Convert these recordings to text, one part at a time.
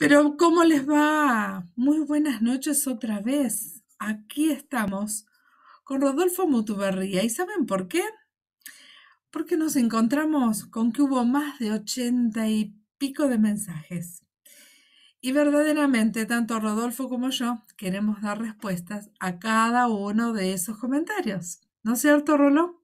Pero ¿cómo les va? Muy buenas noches otra vez. Aquí estamos con Rodolfo Mutuberría. ¿Y saben por qué? Porque nos encontramos con que hubo más de ochenta y pico de mensajes. Y verdaderamente, tanto Rodolfo como yo queremos dar respuestas a cada uno de esos comentarios. ¿No es cierto, Rolo?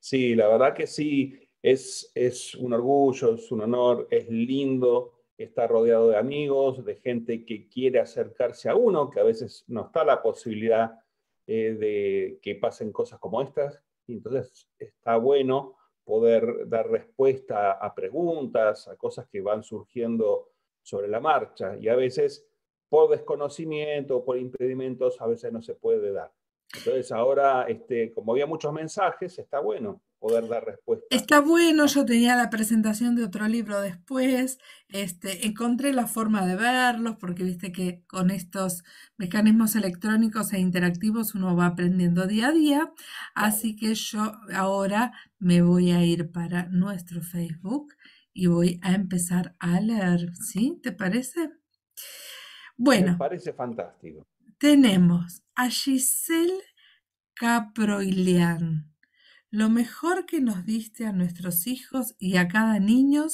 Sí, la verdad que sí. Es, es un orgullo, es un honor, es lindo está rodeado de amigos, de gente que quiere acercarse a uno, que a veces no está la posibilidad eh, de que pasen cosas como estas. Y entonces está bueno poder dar respuesta a preguntas, a cosas que van surgiendo sobre la marcha. Y a veces, por desconocimiento, por impedimentos, a veces no se puede dar. Entonces ahora, este, como había muchos mensajes, está bueno respuesta. Está bueno, yo tenía la presentación de otro libro después, este, encontré la forma de verlos, porque viste que con estos mecanismos electrónicos e interactivos uno va aprendiendo día a día, así que yo ahora me voy a ir para nuestro Facebook y voy a empezar a leer, ¿sí? ¿Te parece? Bueno. parece fantástico. Tenemos a Giselle Caproilian. Lo mejor que nos diste a nuestros hijos y a cada niño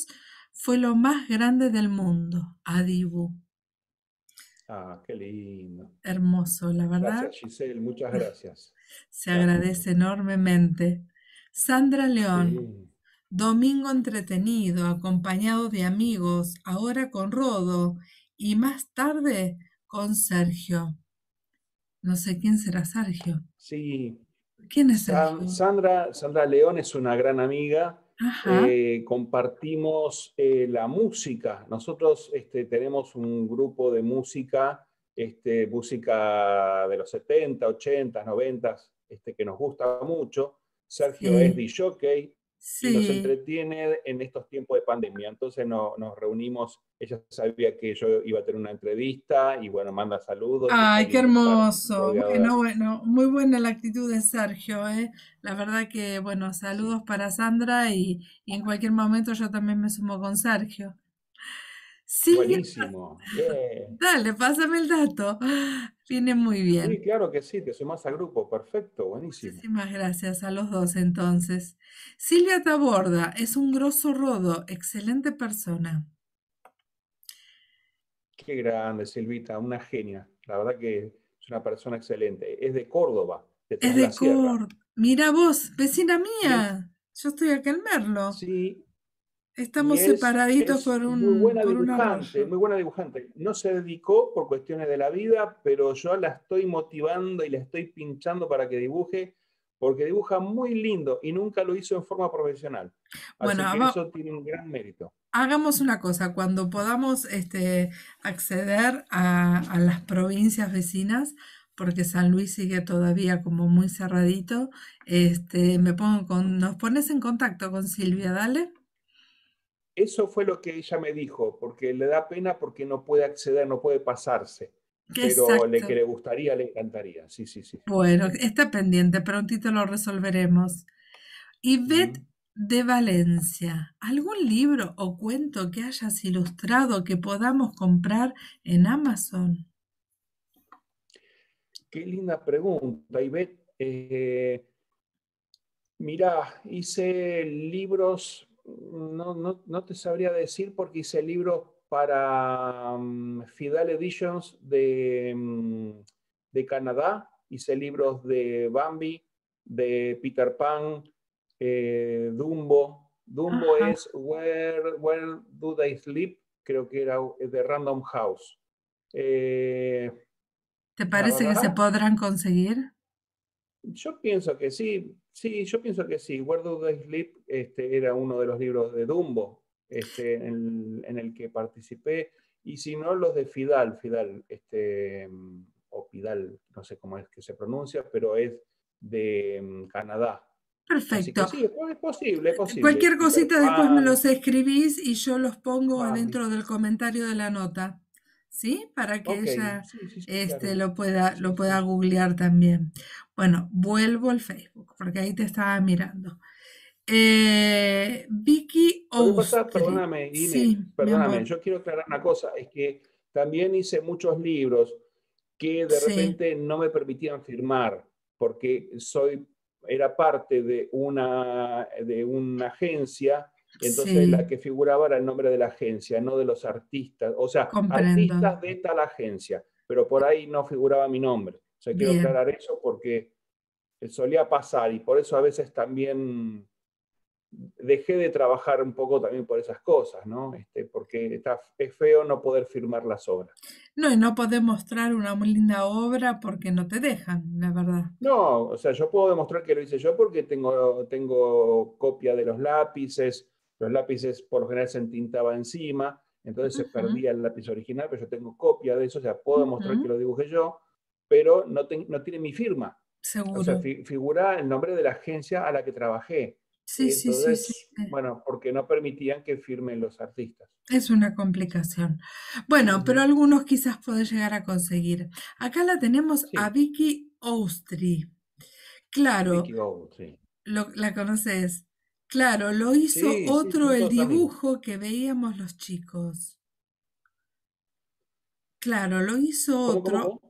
fue lo más grande del mundo, Adibu. Ah, qué lindo. Hermoso, la verdad. muchas gracias. Se agradece enormemente. Sandra León, domingo entretenido, acompañado de amigos, ahora con Rodo y más tarde con Sergio. No sé quién será Sergio. Sí, ¿Quién es Sandra, Sandra León es una gran amiga. Eh, compartimos eh, la música. Nosotros este, tenemos un grupo de música, este, música de los 70, 80, 90, este, que nos gusta mucho. Sergio es es DJ, y nos entretiene en estos tiempos de pandemia. Entonces nos reunimos, ella sabía que yo iba a tener una entrevista y bueno, manda saludos. Ay, qué hermoso. Bueno, bueno, muy buena la actitud de Sergio. ¿eh? La verdad que, bueno, saludos para Sandra y, en cualquier momento yo también me sumo con Sergio. Sí, Buenísimo. Dale, pásame el dato. Viene muy bien. Sí, claro que sí, te sumás al grupo. Perfecto, buenísimo. Muchísimas gracias a los dos entonces. Silvia Taborda es un grosso rodo, excelente persona. Qué grande, Silvita, una genia. La verdad que es una persona excelente. Es de Córdoba. es de Córdoba. Mira vos, vecina mía. Yo estoy acá en Merlo. Sí, Estamos separaditos por un. Muy buena dibujante, muy buena dibujante. No se dedicó por cuestiones de la vida, pero yo la estoy motivando y la estoy pinchando para que dibuje, porque dibuja muy lindo y nunca lo hizo en forma profesional. bueno, que eso tiene un gran mérito. Hagamos una cosa, cuando podamos este, acceder a, las provincias vecinas, porque San Luis sigue todavía como muy cerradito, este, me pongo con, nos pones en contacto con Silvia, dale. Eso fue lo que ella me dijo, porque le da pena porque no puede acceder, no puede pasarse. Pero le que le gustaría, le encantaría. Sí, sí, sí. Bueno, está pendiente, prontito lo resolveremos. y de Valencia, ¿algún libro o cuento que hayas ilustrado que podamos comprar en Amazon? Qué linda pregunta, Ivette. Eh, mirá, hice libros no, no, no, te sabría decir porque hice libros para mm, Fidel Editions de, mm, de, Canadá, hice libros de Bambi, de Peter Pan, eh, Dumbo. Dumbo es where, Do They Sleep, creo que era de Random House. Eh, ¿Te parece que se podrán conseguir? Yo pienso que sí. Sí, yo pienso que sí. Word of the Sleep este, era uno de los libros de Dumbo este, en, el, que participé. Y si no, los de Fidal, Fidal, este, mm, o Pidal, no sé cómo es que se pronuncia, pero es de mm, Canadá. Perfecto. Sí, es posible, es posible. Cualquier cosita después me los escribís y yo los pongo adentro del comentario de la nota. ¿sí? Para que ella este, lo, pueda, lo pueda googlear también. Bueno, vuelvo al Facebook, porque ahí te estaba mirando. Eh, Vicky Perdóname, perdóname, yo quiero aclarar una cosa, es que también hice muchos libros que de repente no me permitían firmar, porque soy, era parte de una, de una agencia entonces la que figuraba era el nombre de la agencia, no de los artistas, o sea, artistas de tal agencia, pero por ahí no figuraba mi nombre. O sea, quiero aclarar eso porque solía pasar y por eso a veces también dejé de trabajar un poco también por esas cosas, ¿no? Este, porque está, es feo no poder firmar las obras. No, y no poder mostrar una muy linda obra porque no te dejan, la verdad. No, o sea, yo puedo demostrar que lo hice yo porque tengo, tengo copia de los lápices, los lápices por lo general se entintaba encima, entonces se perdía el lápiz original, pero yo tengo copia de eso, o sea, puedo mostrar que lo dibujé yo, pero no, tiene mi firma. Seguro. O sea, figura el nombre de la agencia a la que trabajé. Sí, sí, sí, sí, Bueno, porque no permitían que firmen los artistas. Es una complicación. Bueno, pero algunos quizás podés llegar a conseguir. Acá la tenemos a Vicky Austri. Claro. Vicky Austri. la conoces. Claro, lo hizo otro el dibujo que veíamos los chicos. Claro, lo hizo otro.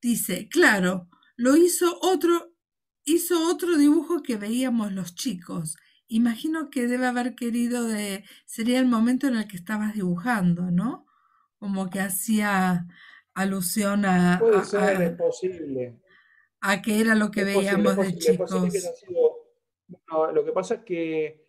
Dice, claro, lo hizo otro, hizo otro dibujo que veíamos los chicos. Imagino que debe haber querido de, sería el momento en el que estabas dibujando, ¿no? Como que hacía alusión a, Puede a, ser, posible. a que era lo que veíamos de chicos lo que pasa es que,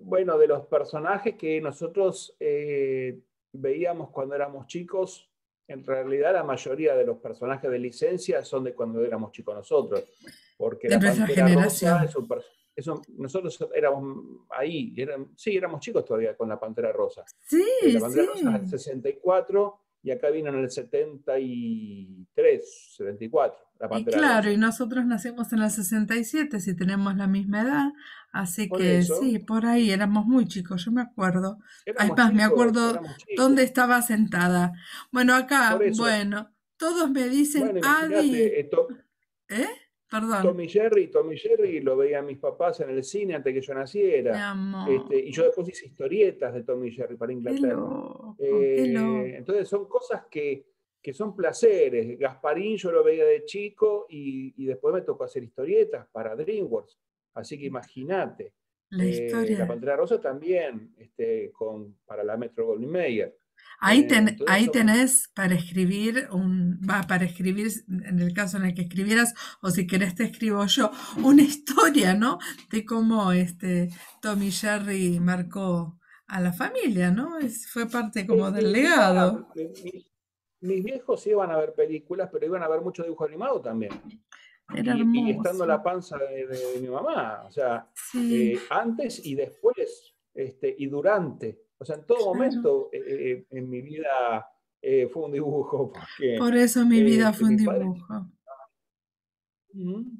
bueno, de los personajes que nosotros eh, veíamos cuando éramos chicos, en realidad la mayoría de los personajes de licencia son de cuando éramos chicos nosotros, porque la Pantera Rosa nosotros éramos ahí, sí, éramos chicos todavía con la Pantera Rosa. Sí, eh, la Pantera Rosa en 64 y acá vino en el 73, 74. y claro, y nosotros nacimos en el 67, si tenemos la misma edad, así que sí, por ahí éramos muy chicos, yo me acuerdo. Hay más, me acuerdo dónde estaba sentada. Bueno, acá, bueno, todos me dicen, Adi. ¿Eh? Tommy Jerry, Tommy Jerry lo veían mis papás en el cine antes que yo naciera. Este, y yo después hice historietas de Tommy Jerry para Inglaterra. Eh, entonces son cosas que, son placeres. Gasparín yo lo veía de chico y, después me tocó hacer historietas para DreamWorks. Así que imagínate. La, eh, Pantera Rosa también, este, con, para la Metro Goldwyn Mayer. Ahí, eh, ten, ahí tenés para escribir, un, va, para escribir, en el caso en el que escribieras, o si querés te escribo yo, una historia, ¿no? De cómo este, Tommy Jerry marcó a la familia, ¿no? Es, fue parte como del legado. Ah, mis, viejos iban a ver películas, pero iban a ver mucho dibujo animado también. y, estando la panza de, mi mamá, o sea, eh, antes y después, este, y durante. O sea, en todo momento eh, eh, en mi vida eh, fue un dibujo. Por eso mi vida fue un dibujo.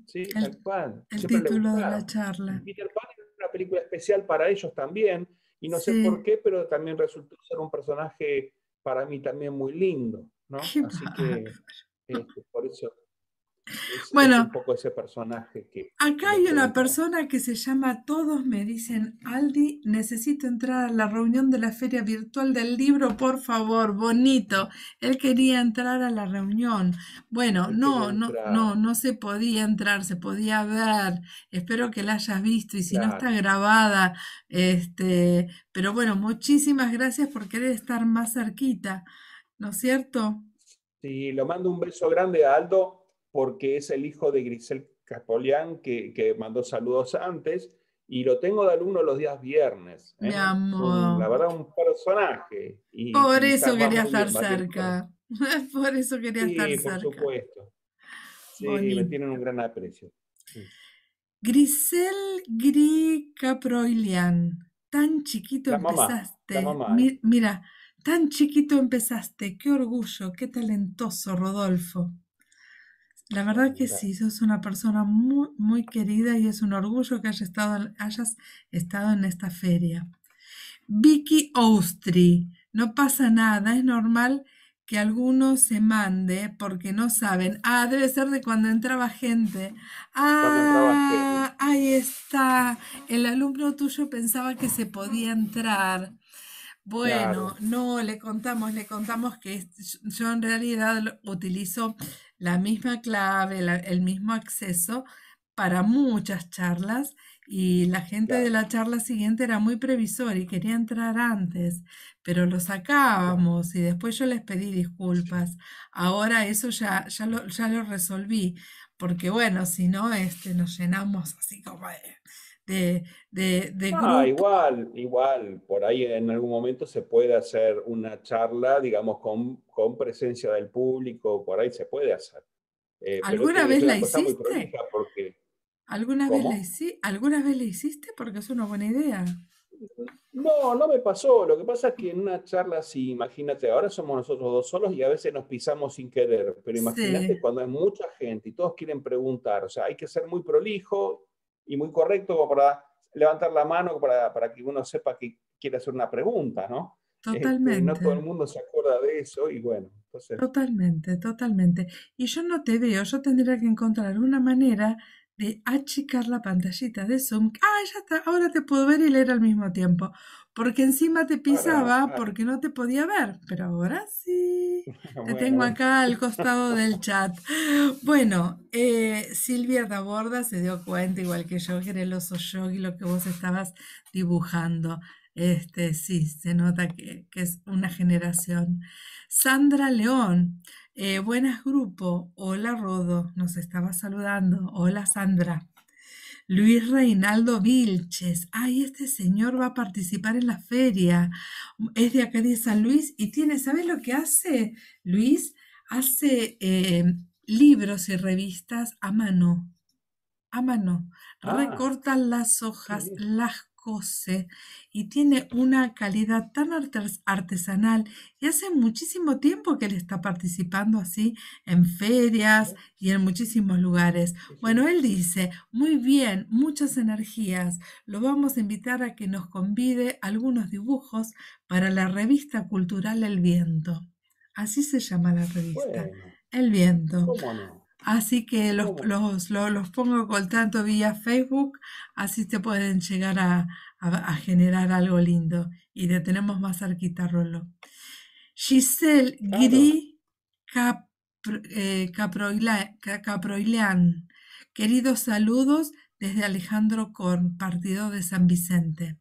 Sí, el, pan. El título de la charla. Peter Pan era una película especial para ellos también, y no sé por qué, pero también resultó ser un personaje para mí también muy lindo, ¿no? Así que este, por eso bueno, un poco ese personaje que... Acá hay una persona que se llama Todos me dicen, Aldi, necesito entrar a la reunión de la feria virtual del libro, por favor, bonito. Él quería entrar a la reunión. Bueno, no, no, no, no se podía entrar, se podía ver. Espero que la hayas visto y si no está grabada, este, pero bueno, muchísimas gracias por querer estar más cerquita, ¿no es cierto? Sí, lo mando un beso grande a Aldo porque es el hijo de Grisel Capolian que, mandó saludos antes y lo tengo de alumno los días viernes. ¿eh? Me amo. La verdad, un personaje. por, eso quería estar cerca. por eso quería estar cerca. Por supuesto. Sí, me tienen un gran aprecio. Grisel Gri Caproilian, tan chiquito empezaste. mira, tan chiquito empezaste. Qué orgullo, qué talentoso, Rodolfo. La verdad que sí, sos una persona muy, muy querida y es un orgullo que hayas estado, hayas estado en esta feria. Vicky Austri, no pasa nada, es normal que alguno se mande porque no saben. Ah, debe ser de cuando entraba gente. Ah, ahí está. El alumno tuyo pensaba que se podía entrar. Bueno, no, le contamos, le contamos que yo en realidad utilizo la misma clave, el mismo acceso para muchas charlas y la gente de la charla siguiente era muy previsor y quería entrar antes, pero lo sacábamos y después yo les pedí disculpas. Ahora eso ya, ya, lo, ya lo resolví, porque bueno, si no, este, nos llenamos así como de de, ah, igual, igual, por ahí en algún momento se puede hacer una charla, digamos, con, presencia del público, por ahí se puede hacer. Eh, ¿Alguna vez la hiciste? Porque, ¿Alguna, vez la ¿Alguna vez la hiciste? Porque es una buena idea. No, no me pasó. Lo que pasa es que en una charla, si imagínate, ahora somos nosotros dos solos y a veces nos pisamos sin querer, pero imagínate cuando hay mucha gente y todos quieren preguntar, o sea, hay que ser muy prolijo, y muy correcto para levantar la mano para, que uno sepa que quiere hacer una pregunta, ¿no? Este, totalmente. no todo el mundo se acuerda de eso y bueno, Totalmente, totalmente. Y yo no te veo, yo tendría que encontrar una manera de achicar la pantallita de Zoom. Ah, ya está, ahora te puedo ver y leer al mismo tiempo porque encima te pisaba ah. porque no te podía ver, pero ahora sí. Te tengo acá al costado del chat. Bueno, eh, Silvia Taborda se dio cuenta, igual que yo, que era el oso yogi lo que vos estabas dibujando. Este, sí, se nota que, es una generación. Sandra León, eh, buenas grupo, hola Rodo, nos estaba saludando. Hola Sandra. Luis Reinaldo Vilches. Ay, este señor va a participar en la feria. Es de acá de San Luis y tiene, ¿sabes lo que hace Luis? Hace em, libros y revistas a mano. A mano. Recortan ah, Recorta las hojas, las y tiene una calidad tan artesanal y hace muchísimo tiempo que él está participando así en ferias y en muchísimos lugares. Bueno, él dice, muy bien, muchas energías, lo vamos a invitar a que nos convide algunos dibujos para la revista cultural El Viento. Así se llama la revista. El Viento. Así que los, pongo con tanto vía Facebook, así te pueden llegar a, a, generar algo lindo. Y te tenemos más cerquita, Rolo. Giselle claro. Eh, Caproilean. Queridos saludos desde Alejandro Corn, partido de San Vicente.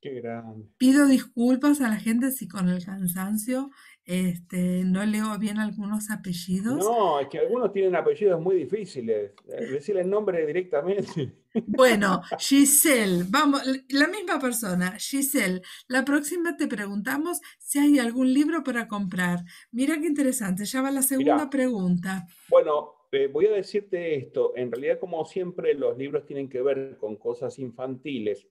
Qué grande. Pido disculpas a la gente si con el cansancio este, no leo bien algunos apellidos. No, es que algunos tienen apellidos muy difíciles. Eh, Decir el nombre directamente. Bueno, Giselle, vamos, la misma persona, Giselle. La próxima te preguntamos si hay algún libro para comprar. Mira qué interesante, ya va la segunda pregunta. Bueno, eh, voy a decirte esto. En realidad, como siempre, los libros tienen que ver con cosas infantiles.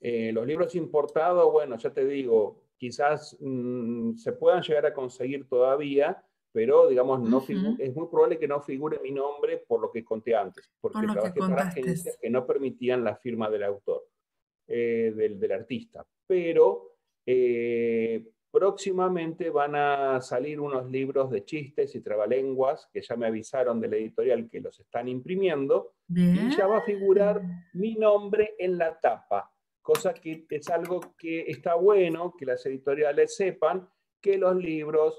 Eh, los libros importados, bueno, ya te digo, quizás mm, se puedan llegar a conseguir todavía, pero digamos, no es muy probable que no figure mi nombre por lo que conté antes, porque trabajé para agencias que no permitían la firma del autor, eh, del, artista. Pero eh, próximamente van a salir unos libros de chistes y trabalenguas que ya me avisaron de la editorial que los están imprimiendo, y ya va a figurar mi nombre en la tapa cosa que es algo que está bueno que las editoriales sepan que los libros,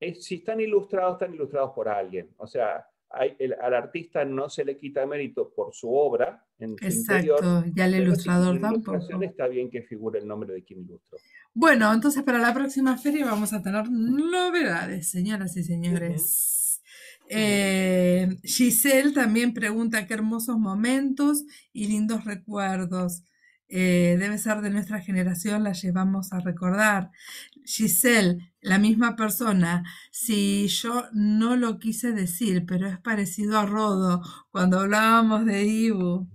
eh, si están ilustrados, están ilustrados por alguien. O sea, al artista no se le quita mérito por su obra. Exacto, ya el ilustrador tampoco. Está bien que figure el nombre de quien ilustró. Bueno, entonces para la próxima feria vamos a tener novedades, señoras y señores. Eh, Giselle también pregunta qué hermosos momentos y lindos recuerdos. Eh, debe ser de nuestra generación, la llevamos a recordar. Giselle, la misma persona, si yo no lo quise decir, pero es parecido a Rodo cuando hablábamos de Ibu.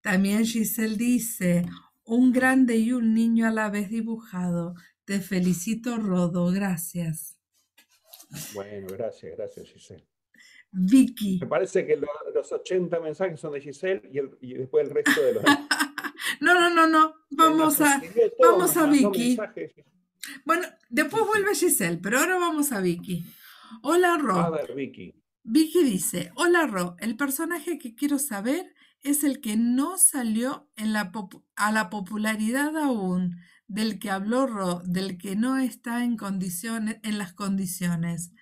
También Giselle dice, un grande y un niño a la vez dibujado. Te felicito, Rodo, gracias. Bueno, gracias, gracias, Giselle. Vicky. Me parece que los 80 mensajes son de Giselle y después el resto de los... No, no, no, no. Vamos a, vamos a Vicky. Bueno, después vuelve Giselle, pero ahora vamos a Vicky. Hola, Ro. A ver, Vicky. Vicky dice, hola, Ro. El personaje que quiero saber es el que no salió a la popularidad aún, del que habló Ro, del que no está en condiciones, en las condiciones.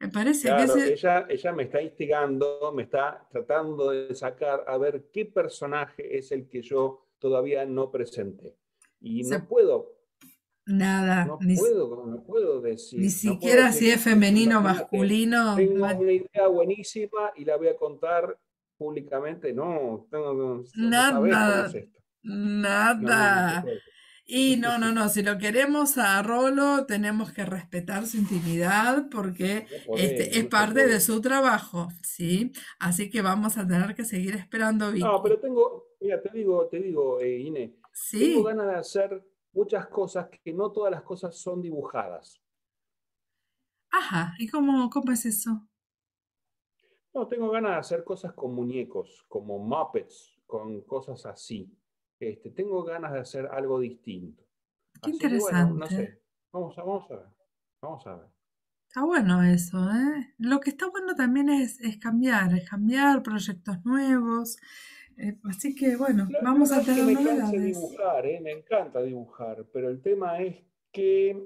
Me parece que ella, ella me está instigando, me está tratando de sacar a ver qué personaje es el que yo todavía no presente. Y no puedo. Nada. No ni, puedo, no puedo decir. Ni siquiera si es femenino o masculino. Tengo una idea buenísima y la voy a contar públicamente. No, tengo, nada. nada. Y no, no, no, si lo queremos a Rolo, tenemos que respetar su intimidad porque este, es parte de su trabajo, ¿sí? Así que vamos a tener que seguir esperando. bien. No, pero tengo, Mira, te digo, te digo, eh, Inés, tengo ganas de hacer muchas cosas que no todas las cosas son dibujadas. Ajá, ¿y cómo, es eso? No, tengo ganas de hacer cosas con muñecos, como Muppets, con cosas así. Este, tengo ganas de hacer algo distinto. Qué interesante. no sé. Vamos a, vamos a ver. Vamos a ver. Está bueno eso, ¿eh? Lo que está bueno también es, es cambiar, es cambiar proyectos nuevos, eh, así que bueno, vamos a tener es me dibujar, eh, me encanta dibujar, pero el tema es que,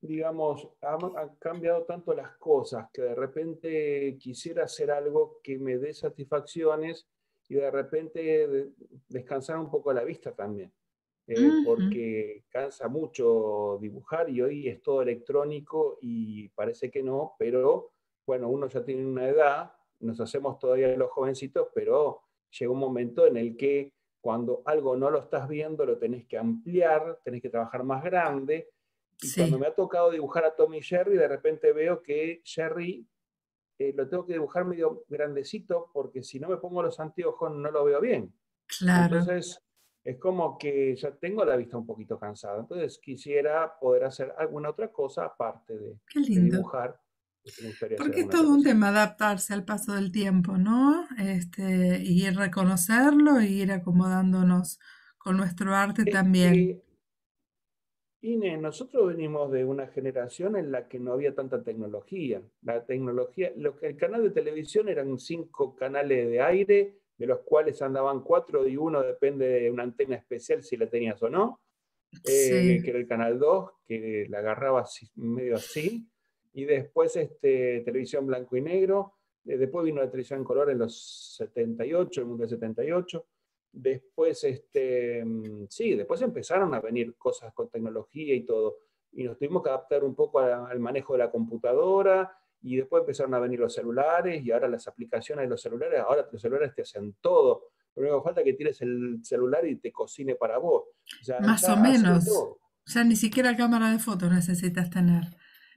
digamos, han, cambiado tanto las cosas que de repente quisiera hacer algo que me dé satisfacciones y de repente descansar un poco la vista también. Eh, porque cansa mucho dibujar y hoy es todo electrónico y parece que no, pero bueno, uno ya tiene una edad, nos hacemos todavía los jovencitos, pero llega un momento en el que cuando algo no lo estás viendo, lo tenés que ampliar, tenés que trabajar más grande. Y cuando me ha tocado dibujar a Tommy Jerry, de repente veo que Sherry eh, lo tengo que dibujar medio grandecito porque si no me pongo los anteojos no lo veo bien. Claro. Entonces es como que ya tengo la vista un poquito cansada. Entonces quisiera poder hacer alguna otra cosa aparte de, de dibujar porque es todo un tema adaptarse al paso del tiempo, ¿no? Este, y reconocerlo y e ir acomodándonos con nuestro arte también. Ine, nosotros venimos de una generación en la que no había tanta tecnología. La tecnología, lo que el canal de televisión eran cinco canales de aire, de los cuales andaban cuatro y uno depende de una antena especial si la tenías o no. Eh, que era el canal 2, que la agarraba medio así y después este, televisión blanco y negro, después vino la televisión en color en los 78, el mundo del 78, después, este, mm, sí, después empezaron a venir cosas con tecnología y todo, y nos tuvimos que adaptar un poco al manejo de la computadora, y después empezaron a venir los celulares, y ahora las aplicaciones de los celulares, ahora los celulares te hacen todo, lo único que falta es que tires el celular y te cocine para vos. Más o menos. Ya o sea, ni siquiera cámara de fotos necesitas tener.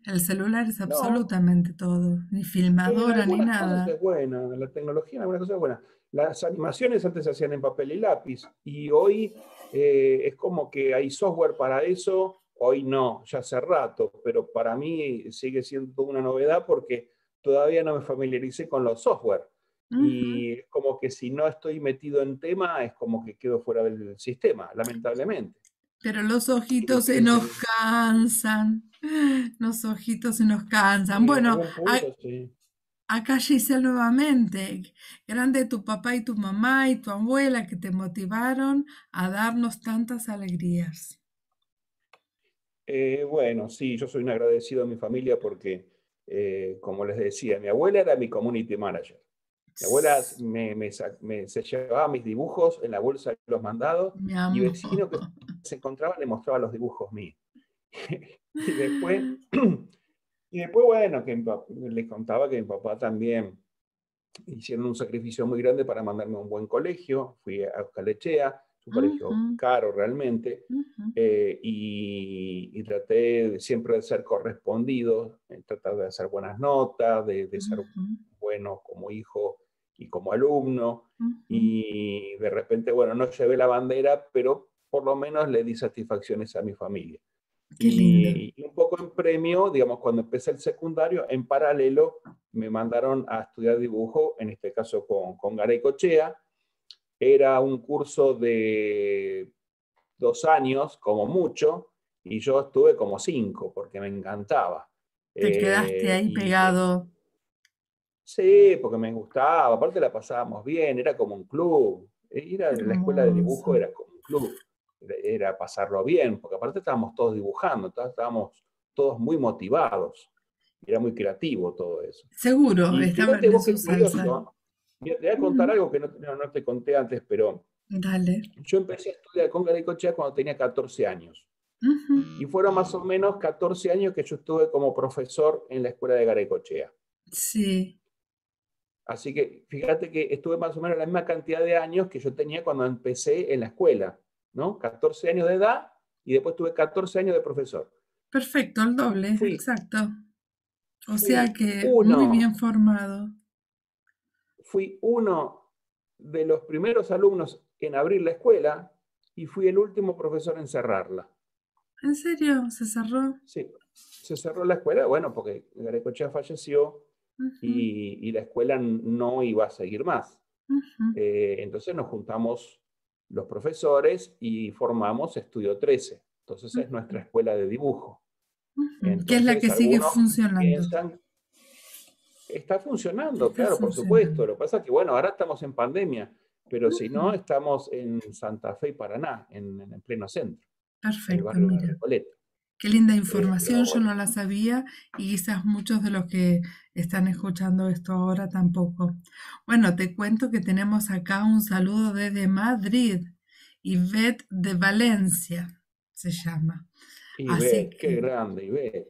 El celular es absolutamente todo, ni eh, filmadora ni nada. Es la tecnología es buena. Las animaciones antes se hacían en papel y lápiz y hoy eh, es como que hay software para eso, hoy no, ya hace rato, pero para mí sigue siendo una novedad porque todavía no me familiaricé con los software. Y es como que si no estoy metido en tema, es como que quedo fuera del sistema, lamentablemente. Pero los ojitos se nos cansan. Los ojitos se nos cansan. bueno, acá Giselle nuevamente. Grande tu papá y tu mamá y tu abuela que te motivaron a darnos tantas alegrías. Eh, bueno, sí, yo soy un agradecido a mi familia porque, eh, como les decía, mi abuela era mi community manager. Mi abuela se llevaba mis dibujos en la bolsa de los mandados. Mi que, se encontraba le mostraba los dibujos míos. y, después, y después, bueno, que les contaba que mi papá también hicieron un sacrificio muy grande para mandarme a un buen colegio. Fui a Euskalechea, un colegio caro realmente, eh, y, traté siempre de ser correspondido, eh, tratar de hacer buenas notas, de, ser bueno como hijo y como alumno, y de repente, bueno, no llevé la bandera, pero por lo menos le di satisfacciones a mi familia. Y, un poco en premio, digamos, cuando empecé el secundario, en paralelo me mandaron a estudiar dibujo, en este caso con, con Garay Cochea. Era un curso de dos años, como mucho, y yo estuve como cinco, porque me encantaba. Te quedaste eh, ahí pegado. Sí, porque me gustaba, aparte la pasábamos bien, era como un club. Ir la escuela de dibujo era como un club era pasarlo bien, porque aparte estábamos todos dibujando, estábamos todos muy motivados, era muy creativo todo eso. Seguro, estaba te voy a contar algo que no, te conté antes, pero Dale. yo empecé a estudiar con Garicochea cuando tenía 14 años. Y fueron más o menos 14 años que yo estuve como profesor en la escuela de Garecochea. Sí. Así que fíjate que estuve más o menos la misma cantidad de años que yo tenía cuando empecé en la escuela. ¿no? 14 años de edad y después tuve 14 años de profesor. Perfecto, el doble, exacto. O sea que muy bien formado. Fui uno de los primeros alumnos en abrir la escuela y fui el último profesor en cerrarla. ¿En serio? ¿Se cerró? Sí, se cerró la escuela, bueno, porque Garecochea falleció y, y, la escuela no iba a seguir más. Eh, entonces nos juntamos los profesores y formamos Estudio 13. Entonces es nuestra escuela de dibujo. que es la que sigue funcionando. está funcionando, claro, por supuesto. Lo que pasa es que, bueno, ahora estamos en pandemia, pero si no, estamos en Santa Fe y Paraná, en, el pleno centro. Perfecto. mira. Qué linda información, yo no la sabía y quizás muchos de los que están escuchando esto ahora tampoco. Bueno, te cuento que tenemos acá un saludo desde Madrid, Ivette de Valencia se llama. Así qué grande, Ivette.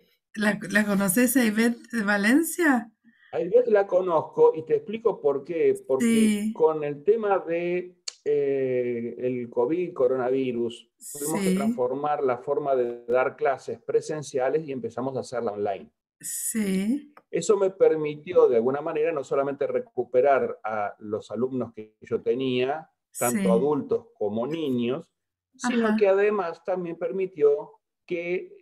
¿La, conoces a Ivette de Valencia? A Ivette la conozco y te explico por qué. Porque con el tema de eh, el COVID, coronavirus, tuvimos que transformar la forma de dar clases presenciales y empezamos a hacerla online. Sí. Eso me permitió de alguna manera no solamente recuperar a los alumnos que yo tenía, tanto adultos como niños, sino que además también permitió que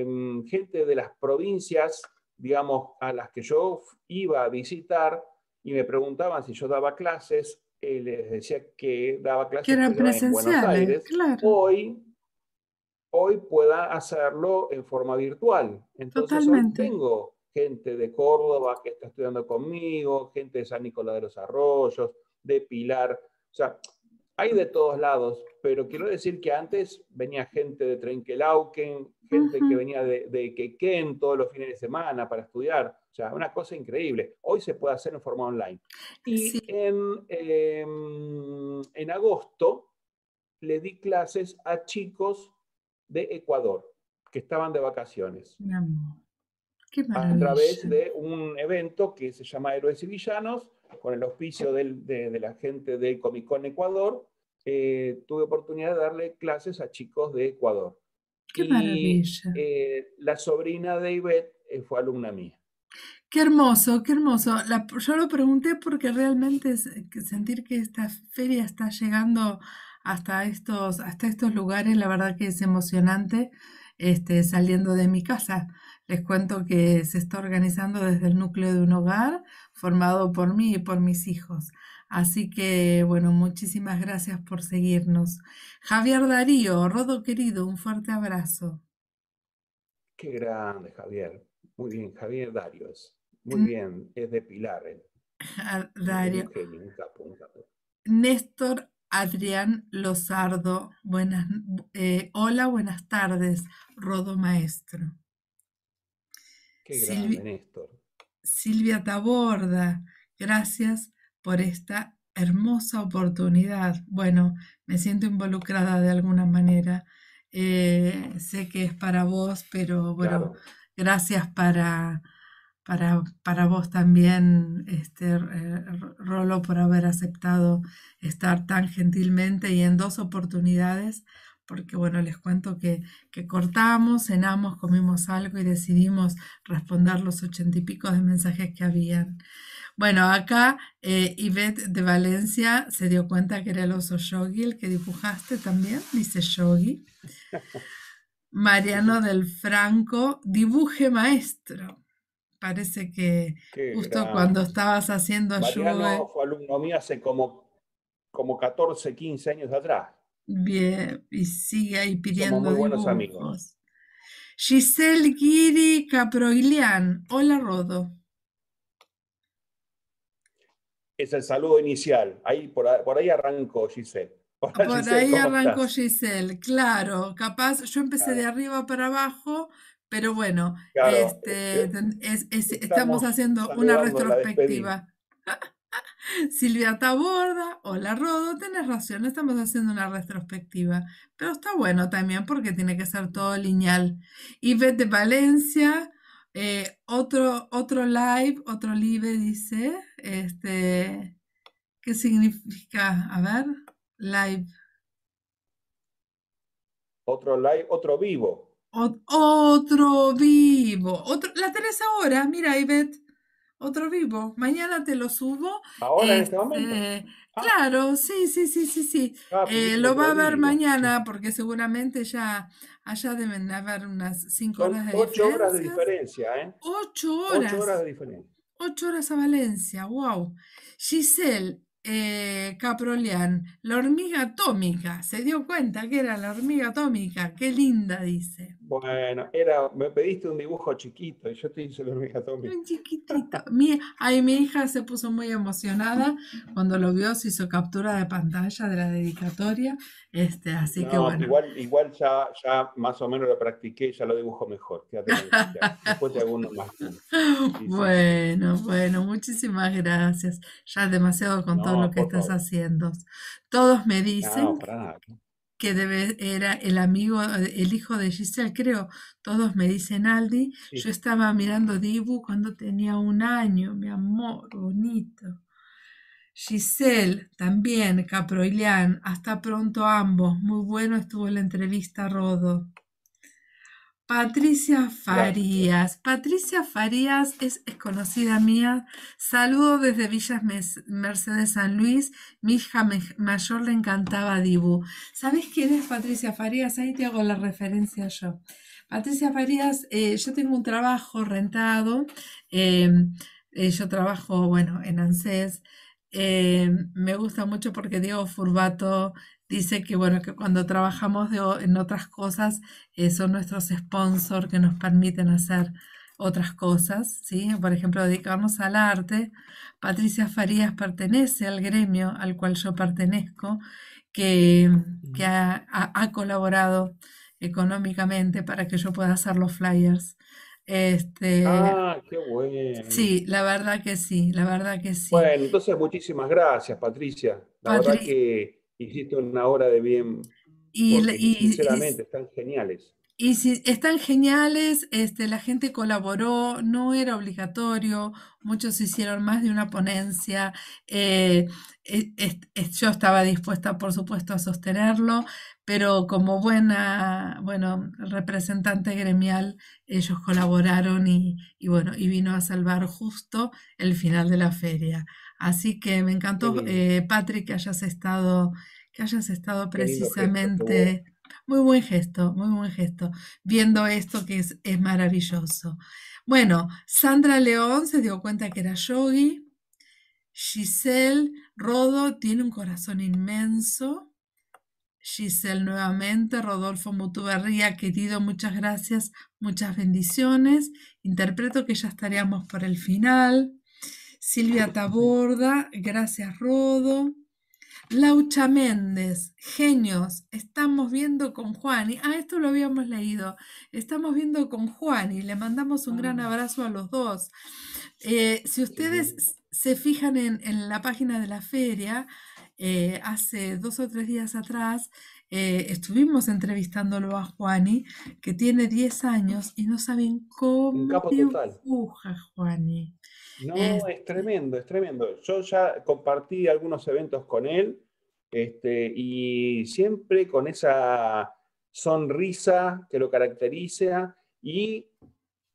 em, gente de las provincias, digamos, a las que yo iba a visitar y me preguntaban si yo daba clases eh, les decía que daba clases presenciales, en Buenos Aires, claro. hoy, hoy pueda hacerlo en forma virtual. Entonces tengo gente de Córdoba que está estudiando conmigo, gente de San Nicolás de los Arroyos, de Pilar. O sea, hay de todos lados, pero quiero decir que antes venía gente de Trenquelauquen, gente que venía de, de, Quequén todos los fines de semana para estudiar. O sea, una cosa increíble. Hoy se puede hacer en forma online. Y en, em, en agosto le di clases a chicos de Ecuador que estaban de vacaciones. a través de un evento que se llama Héroes y Villanos, con el auspicio de, la gente de Comic Con Ecuador, eh, tuve oportunidad de darle clases a chicos de Ecuador. ¡Qué maravilla! Eh, la sobrina de Ivette eh, fue alumna mía. Qué hermoso, qué hermoso. yo lo pregunté porque realmente es, sentir que esta feria está llegando hasta estos, hasta estos lugares, la verdad que es emocionante este, saliendo de mi casa. Les cuento que se está organizando desde el núcleo de un hogar formado por mí y por mis hijos. Así que, bueno, muchísimas gracias por seguirnos. Javier Darío, Rodo querido, un fuerte abrazo. Qué grande, Javier. Muy bien, Javier Darío Muy bien, es de Pilar. Eh. Darío. Néstor Adrián Lozardo, buenas, eh, hola, buenas tardes, Rodo Maestro. Qué grande, Néstor. Silvia Taborda, gracias por esta hermosa oportunidad. Bueno, me siento involucrada de alguna manera. Eh, sé que es para vos, pero bueno, gracias para, para, para, vos también, este, eh, Rolo, por haber aceptado estar tan gentilmente y en dos oportunidades porque bueno, les cuento que, cortamos, cenamos, comimos algo y decidimos responder los ochenta y pico de mensajes que habían. Bueno, acá eh, Yvette de Valencia se dio cuenta que era el oso yogi, el que dibujaste también, dice yogi. Mariano del Franco, dibuje maestro. Parece que justo cuando estabas haciendo Mariano fue alumno mío hace como, como 14, 15 años atrás. Bien, y sigue ahí pidiendo. buenos amigos. Giselle Guiri Caproilian. Hola, Rodo. Es el saludo inicial. Ahí, por, ahí arrancó Giselle. por ahí arrancó Giselle, claro. Capaz, yo empecé de arriba para abajo, pero bueno, este, eh, eh, estamos, haciendo una retrospectiva. Silvia Taborda, hola Rodo, tenés razón, estamos haciendo una retrospectiva, pero está bueno también porque tiene que ser todo lineal. Y de Valencia, eh, otro, otro live, otro live dice, este, ¿qué significa? A ver, live. Otro live, otro vivo. otro vivo. Otro, la tenés ahora, mira, Ivette otro vivo. Mañana te lo subo. Ahora, en este momento. Este, ah. Claro, sí, sí, sí, sí, sí. Ah, eh, lo va a ver mañana porque seguramente ya allá deben haber unas cinco horas de ocho horas de diferencia, ¿eh? Ocho horas. Ocho horas de diferencia. Ocho horas a Valencia, wow. Giselle, eh, Caprolian, la hormiga atómica, se dio cuenta que era la hormiga atómica, qué linda, dice. Bueno, era, me pediste un dibujo chiquito y yo te hice la hormiga atómica. Un chiquitito. Mi, mi hija se puso muy emocionada cuando lo vio, se hizo captura de pantalla de la dedicatoria este, así que Igual, ya, más o menos lo practiqué, ya lo dibujo mejor. Después más. bueno, bueno, muchísimas gracias. Ya demasiado con todo lo que estás haciendo. Todos me dicen que debe, era el amigo, el hijo de Giselle, creo. Todos me dicen Aldi. Yo estaba mirando Dibu cuando tenía un año, mi amor, bonito. Giselle, también, Caproilian, hasta pronto ambos. Muy bueno estuvo la entrevista, Rodo. Patricia Farías. Patricia Farías es, conocida mía. Saludo desde Villas Mercedes San Luis. Mi hija mayor le encantaba Dibu. ¿Sabes quién es Patricia Farías? Ahí te hago la referencia yo. Patricia Farías, eh, yo tengo un trabajo rentado. Eh, eh, yo trabajo, bueno, en ANSES. Eh, me gusta mucho porque Diego Furbato dice que bueno, que cuando trabajamos en otras cosas eh, son nuestros sponsors que nos permiten hacer otras cosas, ¿sí? Por ejemplo, dedicarnos al arte. Patricia Farías pertenece al gremio al cual yo pertenezco, que, que mm. ha colaborado económicamente para que yo pueda hacer los flyers este, Ah, qué bueno. sí, la verdad que sí, la verdad que sí. Bueno, entonces muchísimas gracias, Patricia. La verdad que hiciste una hora de bien. y, sinceramente, están geniales. y si están geniales, este, la gente colaboró, no era obligatorio, muchos hicieron más de una ponencia, eh, e, yo estaba dispuesta, por supuesto, a sostenerlo, pero como buena, bueno, representante gremial, ellos colaboraron y, bueno, y vino a salvar justo el final de la feria. Así que me encantó, eh, Patrick, que hayas estado, que hayas estado precisamente. muy buen gesto, muy buen gesto, viendo esto que es, es maravilloso. Bueno, Sandra León se dio cuenta que era yogi. Giselle Rodo tiene un corazón inmenso. Giselle nuevamente, Rodolfo Mutuberría, querido, muchas gracias, muchas bendiciones. Interpreto que ya estaríamos por el final. Silvia Taborda, gracias Rodo. Laucha Méndez, genios, estamos viendo con Juan. Y, ah, esto lo habíamos leído. Estamos viendo con Juan y le mandamos un gran ah. abrazo a los dos. Eh, si ustedes se fijan en la página de la feria, eh, hace dos o tres días atrás eh, estuvimos entrevistándolo a Juani, que tiene 10 años y no saben cómo empuja Juani. No, este es tremendo, es tremendo. Yo ya compartí algunos eventos con él este, y siempre con esa sonrisa que lo caracteriza y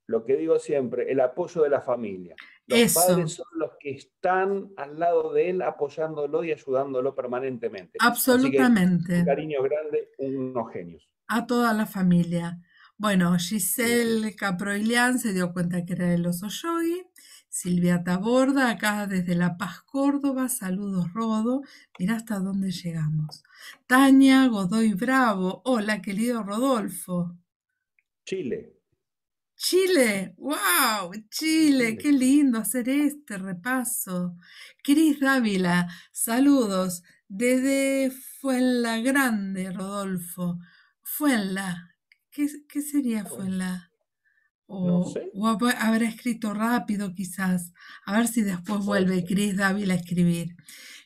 lo que digo siempre, el apoyo de la familia. Los padres son los que están al lado de él apoyándolo y ayudándolo permanentemente. Absolutamente. cariño grande, unos genios. A toda la familia. Bueno, Giselle Caproilian se dio cuenta que era el oso yogi. Silvia Taborda, acá desde La Paz, Córdoba. Saludos, Rodo. Mira hasta dónde llegamos. Tania Godoy Bravo. Hola, querido Rodolfo. Chile. Chile, wow, Chile, qué lindo hacer este repaso. Cris Dávila, saludos desde Grande, Rodolfo. Fuenla, ¿qué, sería oh. Fuenla? O, o, habrá escrito rápido quizás. A ver si después vuelve Cris Dávila a escribir.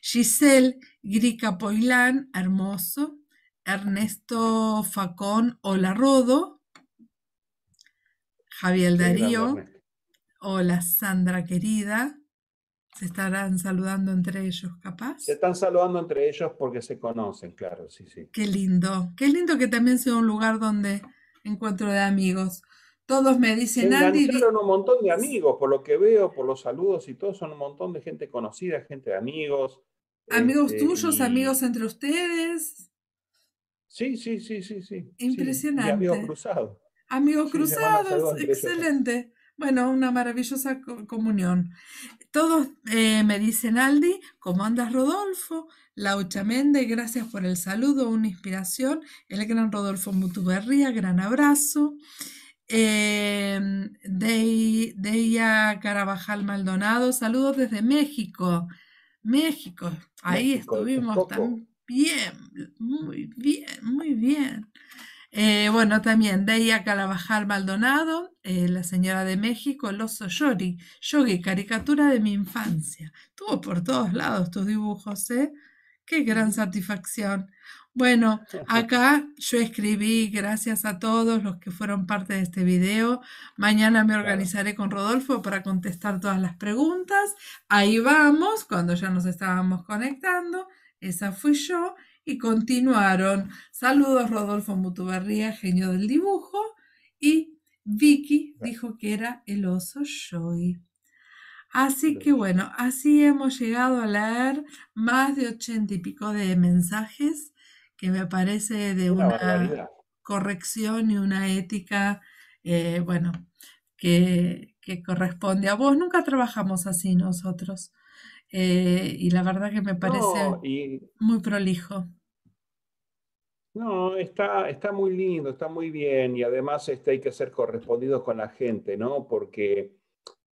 Giselle Grica Poilán, hermoso. Ernesto Facón hola Rodo. Javier Darío. Hola, Sandra querida. Se estarán saludando entre ellos, capaz. Se están saludando entre ellos porque se conocen, claro, sí, sí. Qué lindo. Qué lindo que también sea un lugar donde encuentro de amigos. Todos me dicen, Andy. un montón de amigos, por lo que veo, por los saludos y todo, son un montón de gente conocida, gente de amigos. Amigos este, tuyos, amigos entre ustedes. Sí, sí, sí, sí, sí. Impresionante. y amigos cruzados. Amigos cruzados, excelente. Bueno, una maravillosa comunión. Todos eh, me dicen, Aldi, ¿cómo andas, Rodolfo? Laucha Méndez, gracias por el saludo, una inspiración. El gran Rodolfo Mutuberría, gran abrazo. Eh, Deia Carabajal Maldonado, saludos desde México. México, ahí estuvimos estuvimos Bien, Muy bien, muy bien. Eh, bueno, también Deia Calabajar Maldonado, eh, La Señora de México, El Oso Yori, Yogi, caricatura de mi infancia. Tuvo por todos lados tus dibujos, ¿eh? Qué gran satisfacción. Bueno, acá yo escribí gracias a todos los que fueron parte de este video. Mañana me organizaré con Rodolfo para contestar todas las preguntas. Ahí vamos, cuando ya nos estábamos conectando. Esa fui yo y continuaron. Saludos Rodolfo Mutubarría, genio del dibujo, y Vicky dijo que era el oso Joy. Así que bueno, así hemos llegado a leer más de ochenta y pico de mensajes, que me parece de una, corrección y una ética, eh, bueno, que, que corresponde a vos. Nunca trabajamos así nosotros. Eh, y la verdad que me parece muy prolijo. no, está, está muy lindo, está muy bien y además este, hay que ser correspondidos con la gente, ¿no? Porque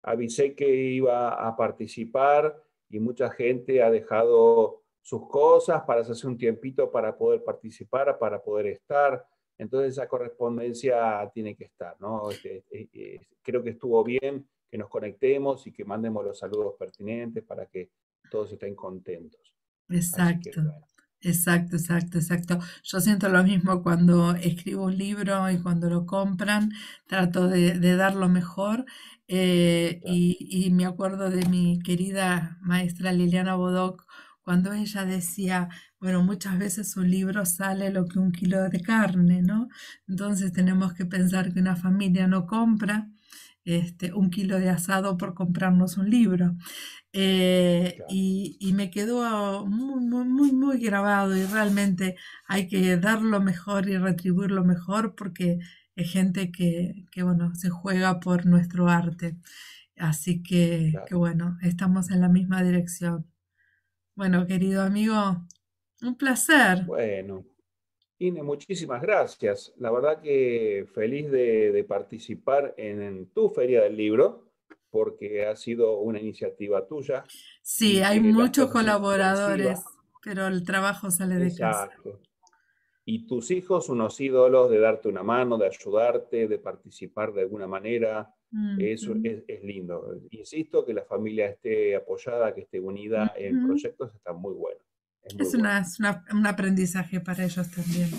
avisé que iba a participar y mucha gente ha dejado sus cosas para hacerse un tiempito para poder participar, para poder estar. Entonces esa correspondencia tiene que estar, ¿no? Este, eh, eh, creo que estuvo bien que nos conectemos y que mandemos los saludos pertinentes para que todos estén contentos. Exacto. Exacto, exacto, exacto. Yo siento lo mismo cuando escribo un libro y cuando lo compran, trato de, dar lo mejor. Eh, y, y, me acuerdo de mi querida maestra Liliana Bodoc, cuando ella decía, bueno, muchas veces un libro sale lo que un kilo de carne, ¿no? Entonces tenemos que pensar que una familia no compra este, un kilo de asado por comprarnos un libro. Eh, y, me quedó muy, muy, muy, grabado y realmente hay que dar lo mejor y retribuir lo mejor porque es gente que, bueno, se juega por nuestro arte. Así que, que, bueno, estamos en la misma dirección. Bueno, querido amigo, un placer. Bueno, Ine, muchísimas gracias. La verdad que feliz de, participar en, tu Feria del Libro, porque ha sido una iniciativa tuya. Sí, hay muchos colaboradores, pero el trabajo sale de Exacto. Y tus hijos, unos ídolos de darte una mano, de ayudarte, de participar de alguna manera. Eso es, lindo. Insisto, que la familia esté apoyada, que esté unida en proyectos, está muy bueno. Es, un aprendizaje para ellos también.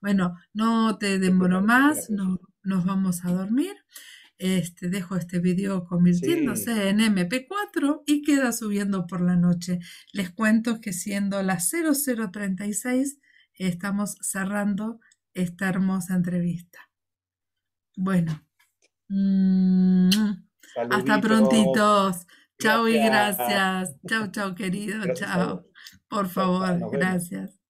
Bueno, no te demoro más, no, nos vamos a dormir. Este, dejo este video convirtiéndose en MP4 y queda subiendo por la noche. Les cuento que siendo las 0036 estamos cerrando esta hermosa entrevista. Bueno, mm, hasta prontitos. Chao y gracias. Chao, chao, querido. Chao. Por favor, gracias.